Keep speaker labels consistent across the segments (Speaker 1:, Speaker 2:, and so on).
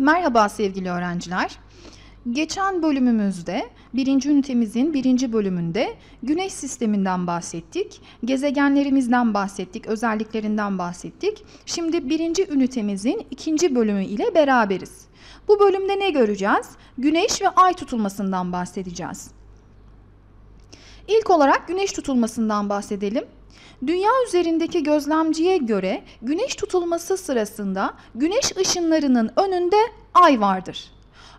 Speaker 1: Merhaba sevgili öğrenciler. Geçen bölümümüzde birinci ünitemizin birinci bölümünde güneş sisteminden bahsettik. Gezegenlerimizden bahsettik, özelliklerinden bahsettik. Şimdi birinci ünitemizin ikinci bölümü ile beraberiz. Bu bölümde ne göreceğiz? Güneş ve ay tutulmasından bahsedeceğiz. İlk olarak güneş tutulmasından bahsedelim. Dünya üzerindeki gözlemciye göre güneş tutulması sırasında güneş ışınlarının önünde ay vardır.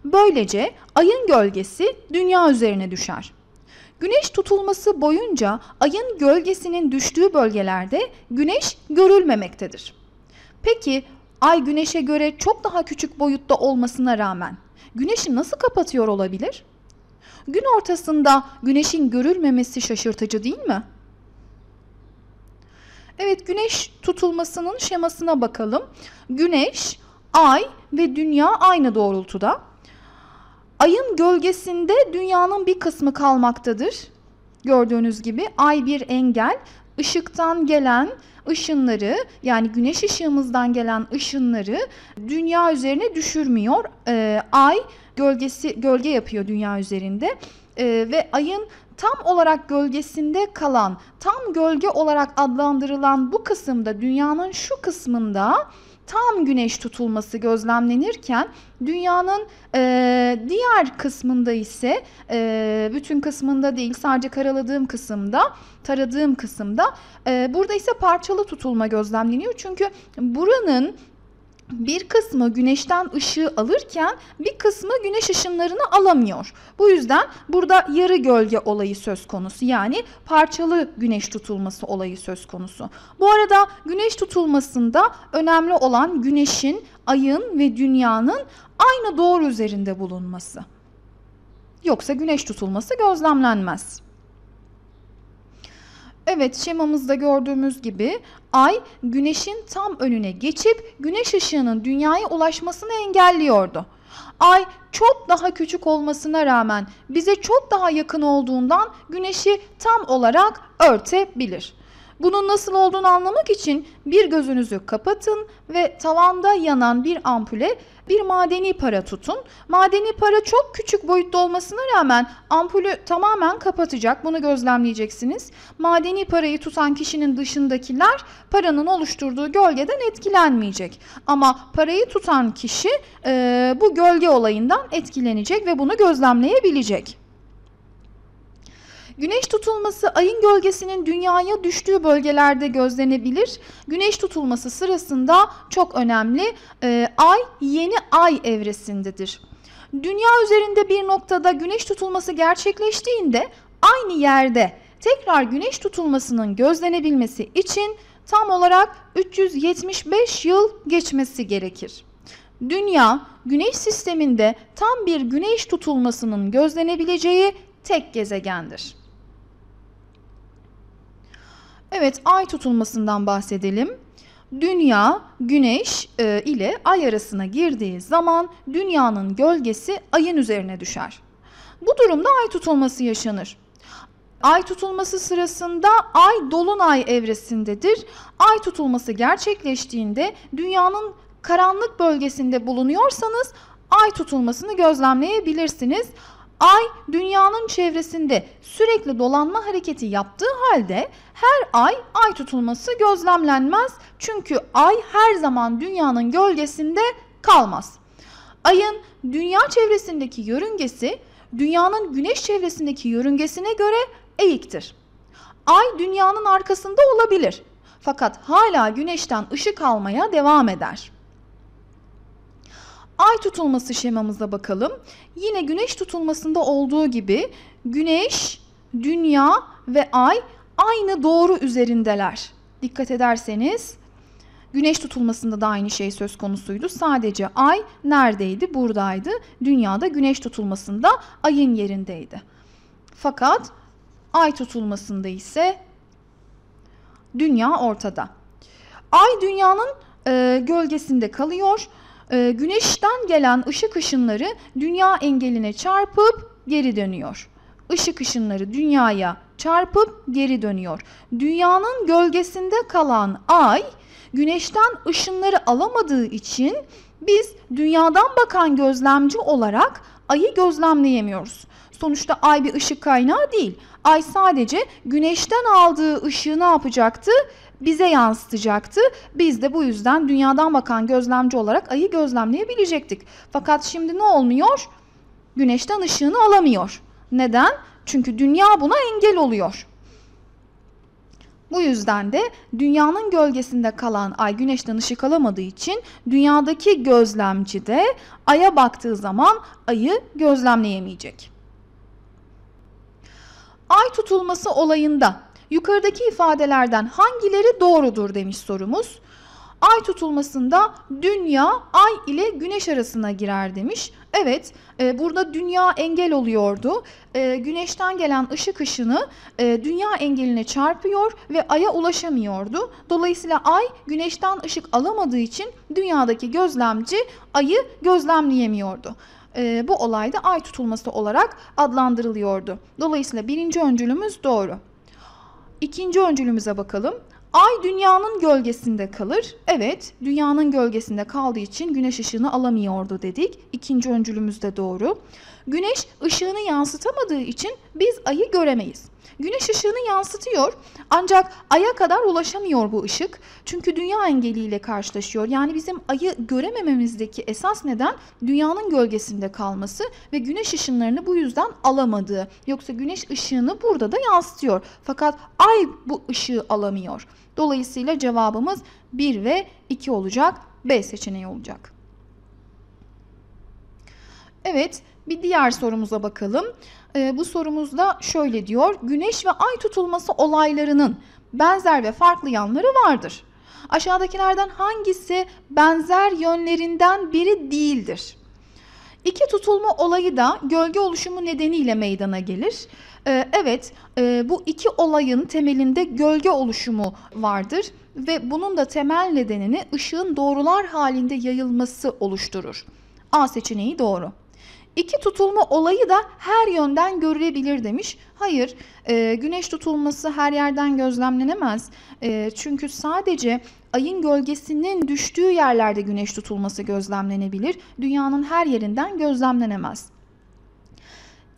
Speaker 1: Böylece ayın gölgesi dünya üzerine düşer. Güneş tutulması boyunca ayın gölgesinin düştüğü bölgelerde güneş görülmemektedir. Peki ay güneşe göre çok daha küçük boyutta olmasına rağmen güneşi nasıl kapatıyor olabilir? Gün ortasında güneşin görülmemesi şaşırtıcı değil mi? Evet güneş tutulmasının şemasına bakalım. Güneş, ay ve dünya aynı doğrultuda. Ayın gölgesinde dünyanın bir kısmı kalmaktadır. Gördüğünüz gibi ay bir engel ışıktan gelen ışınları yani güneş ışığımızdan gelen ışınları dünya üzerine düşürmüyor. E, ay gölgesi gölge yapıyor dünya üzerinde e, ve ayın tam olarak gölgesinde kalan tam gölge olarak adlandırılan bu kısımda dünyanın şu kısmında tam güneş tutulması gözlemlenirken dünyanın e, diğer kısmında ise e, bütün kısmında değil sadece karaladığım kısımda taradığım kısımda e, burada ise parçalı tutulma gözlemleniyor. Çünkü buranın bir kısmı güneşten ışığı alırken bir kısmı güneş ışınlarını alamıyor. Bu yüzden burada yarı gölge olayı söz konusu yani parçalı güneş tutulması olayı söz konusu. Bu arada güneş tutulmasında önemli olan güneşin, ayın ve dünyanın aynı doğru üzerinde bulunması. Yoksa güneş tutulması gözlemlenmez. Evet şemamızda gördüğümüz gibi ay güneşin tam önüne geçip güneş ışığının dünyaya ulaşmasını engelliyordu. Ay çok daha küçük olmasına rağmen bize çok daha yakın olduğundan güneşi tam olarak örtebilir. Bunun nasıl olduğunu anlamak için bir gözünüzü kapatın ve tavanda yanan bir ampule bir madeni para tutun. Madeni para çok küçük boyutta olmasına rağmen ampulü tamamen kapatacak. Bunu gözlemleyeceksiniz. Madeni parayı tutan kişinin dışındakiler paranın oluşturduğu gölgeden etkilenmeyecek. Ama parayı tutan kişi e, bu gölge olayından etkilenecek ve bunu gözlemleyebilecek. Güneş tutulması ayın gölgesinin dünyaya düştüğü bölgelerde gözlenebilir. Güneş tutulması sırasında çok önemli e, ay yeni ay evresindedir. Dünya üzerinde bir noktada güneş tutulması gerçekleştiğinde aynı yerde tekrar güneş tutulmasının gözlenebilmesi için tam olarak 375 yıl geçmesi gerekir. Dünya güneş sisteminde tam bir güneş tutulmasının gözlenebileceği tek gezegendir. Evet ay tutulmasından bahsedelim. Dünya güneş e, ile ay arasına girdiği zaman dünyanın gölgesi ayın üzerine düşer. Bu durumda ay tutulması yaşanır. Ay tutulması sırasında ay dolunay evresindedir. Ay tutulması gerçekleştiğinde dünyanın karanlık bölgesinde bulunuyorsanız ay tutulmasını gözlemleyebilirsiniz. Ay dünyanın çevresinde sürekli dolanma hareketi yaptığı halde her ay ay tutulması gözlemlenmez. Çünkü ay her zaman dünyanın gölgesinde kalmaz. Ayın dünya çevresindeki yörüngesi dünyanın güneş çevresindeki yörüngesine göre eğiktir. Ay dünyanın arkasında olabilir fakat hala güneşten ışık almaya devam eder.'' Ay tutulması şemamıza bakalım. Yine güneş tutulmasında olduğu gibi güneş, dünya ve ay aynı doğru üzerindeler. Dikkat ederseniz güneş tutulmasında da aynı şey söz konusuydu. Sadece ay neredeydi? Buradaydı. Dünyada güneş tutulmasında ayın yerindeydi. Fakat ay tutulmasında ise dünya ortada. Ay dünyanın e, gölgesinde kalıyor ee, güneşten gelen ışık ışınları dünya engeline çarpıp geri dönüyor. Işık ışınları dünyaya çarpıp geri dönüyor. Dünyanın gölgesinde kalan ay güneşten ışınları alamadığı için biz dünyadan bakan gözlemci olarak ayı gözlemleyemiyoruz. Sonuçta ay bir ışık kaynağı değil. Ay sadece güneşten aldığı ışığı ne yapacaktı? bize yansıtacaktı. Biz de bu yüzden dünyadan bakan gözlemci olarak ayı gözlemleyebilecektik. Fakat şimdi ne olmuyor? Güneşten ışığını alamıyor. Neden? Çünkü dünya buna engel oluyor. Bu yüzden de dünyanın gölgesinde kalan ay güneşten ışık alamadığı için dünyadaki gözlemci de aya baktığı zaman ayı gözlemleyemeyecek. Ay tutulması olayında Yukarıdaki ifadelerden hangileri doğrudur demiş sorumuz. Ay tutulmasında dünya ay ile güneş arasına girer demiş. Evet e, burada dünya engel oluyordu. E, güneşten gelen ışık ışını e, dünya engeline çarpıyor ve aya ulaşamıyordu. Dolayısıyla ay güneşten ışık alamadığı için dünyadaki gözlemci ayı gözlemleyemiyordu e, bu olayda ay tutulması olarak adlandırılıyordu. Dolayısıyla birinci öncülümüz doğru. İkinci öncülümüze bakalım. Ay dünyanın gölgesinde kalır. Evet, dünyanın gölgesinde kaldığı için güneş ışığını alamıyordu dedik. İkinci öncülümüz de doğru. Güneş ışığını yansıtamadığı için biz ayı göremeyiz. Güneş ışığını yansıtıyor ancak aya kadar ulaşamıyor bu ışık. Çünkü dünya engeliyle karşılaşıyor. Yani bizim ayı göremememizdeki esas neden dünyanın gölgesinde kalması ve güneş ışınlarını bu yüzden alamadığı. Yoksa güneş ışığını burada da yansıtıyor. Fakat ay bu ışığı alamıyor. Dolayısıyla cevabımız 1 ve 2 olacak. B seçeneği olacak. Evet, bir diğer sorumuza bakalım. Ee, bu sorumuzda şöyle diyor. Güneş ve ay tutulması olaylarının benzer ve farklı yanları vardır. Aşağıdakilerden hangisi benzer yönlerinden biri değildir? İki tutulma olayı da gölge oluşumu nedeniyle meydana gelir. Ee, evet, e, bu iki olayın temelinde gölge oluşumu vardır ve bunun da temel nedenini ışığın doğrular halinde yayılması oluşturur. A seçeneği doğru. İki tutulma olayı da her yönden görülebilir demiş. Hayır, e, güneş tutulması her yerden gözlemlenemez. E, çünkü sadece ayın gölgesinin düştüğü yerlerde güneş tutulması gözlemlenebilir. Dünyanın her yerinden gözlemlenemez.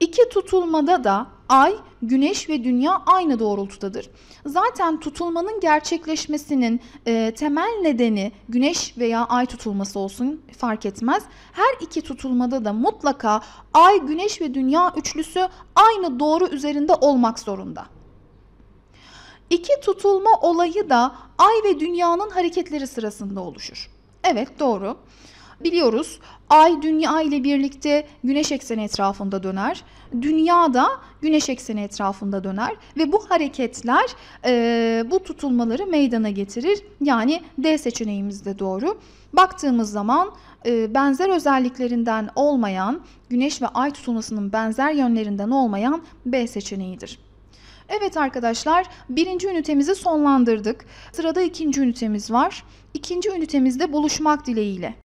Speaker 1: İki tutulmada da ay, güneş ve dünya aynı doğrultudadır. Zaten tutulmanın gerçekleşmesinin e, temel nedeni güneş veya ay tutulması olsun fark etmez. Her iki tutulmada da mutlaka ay, güneş ve dünya üçlüsü aynı doğru üzerinde olmak zorunda. İki tutulma olayı da ay ve dünyanın hareketleri sırasında oluşur. Evet doğru biliyoruz ay dünya ile birlikte güneş ekseni etrafında döner. Dünya da güneş ekseni etrafında döner ve bu hareketler e, bu tutulmaları meydana getirir. Yani D seçeneğimizde doğru. Baktığımız zaman e, benzer özelliklerinden olmayan güneş ve ay tutulmasının benzer yönlerinden olmayan B seçeneğidir. Evet arkadaşlar birinci ünitemizi sonlandırdık. Sırada ikinci ünitemiz var. İkinci ünitemizde buluşmak dileğiyle.